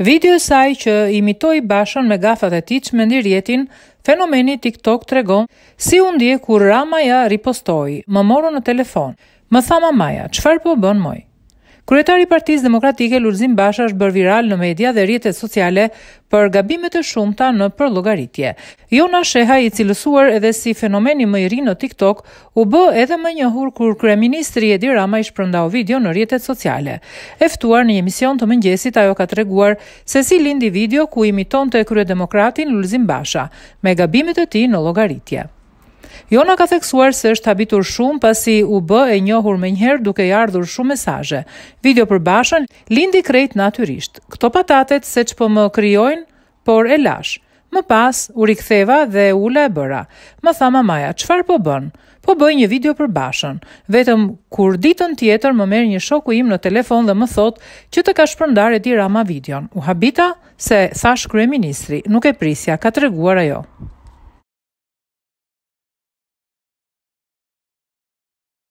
Video saj që imitoj bashën me gafat e ti me me ndirjetin, fenomeni TikTok të regon si undje kur Ramaja ripostoj, më moro në telefon, më thama Maja, qëfar po bën mojë? Kryetari i Partisë Demokratike Lulzim Basha është bërë viral në media dhe rrjetet sociale për gabimet e shumta në përllogaritje. Jona Sheha, i cilësuar edhe si fenomeni më i ri në TikTok, u bë edhe më i njohur kur kryeministri Edi Rama i shpërndau video në rrjetet sociale. E ftuar në një emision të mëngjesit, ajo ka treguar se si lindi video ku imitonte kryedemokratin Lulzim Basha me gabimet e tij në llogaritje. Jona ka theksuar se është habitur shumë pasi u bë e njohur me njëherë duke i ardhur shumë mesaje. Video për bashën lindi krejt natyrisht. Këto patatet se që po më kryojnë, por e lash. Më pas, u riktheva dhe ula e bëra. Më tha mamaja, qëfar po bënë? Po bëj një video për bashën. Vetëm kur ditën tjetër më merë një shoku im në telefon dhe më thot që të ka shpërndar e ti rama videon. U habita se thash ministri, nuk e prisja, ka të reguar ajo.